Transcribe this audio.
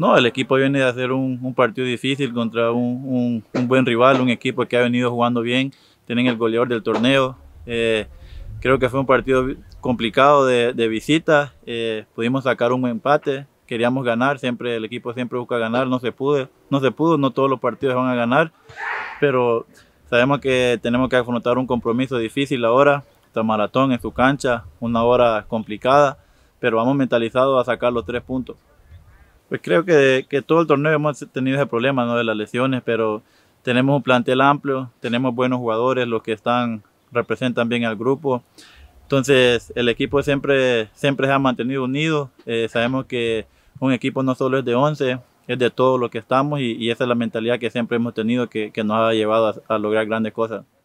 No, el equipo viene de hacer un, partido difícil contra un, buen rival, un equipo que ha venido jugando bien, tienen el goleador del torneo. Eh, creo que fue un partido complicado de, de visita, eh, pudimos sacar un empate, queríamos ganar, siempre el equipo siempre busca ganar, no se pudo, no se pudo, no todos los partidos van a ganar, pero sabemos que tenemos que afrontar un compromiso difícil ahora, esta maratón en su cancha, una hora complicada, pero vamos mentalizados a sacar los tres puntos. Pues creo que, todo el torneo hemos tenido ese problema ¿no? de las lesiones, pero tenemos un plantel amplio, tenemos buenos jugadores, los que están representan bien al grupo. Entonces el equipo siempre, siempre se ha mantenido unido. Eh, sabemos que un equipo no solo es de 11, es de todos los que estamos y, esa es la mentalidad que siempre hemos tenido que, nos ha llevado a lograr grandes cosas.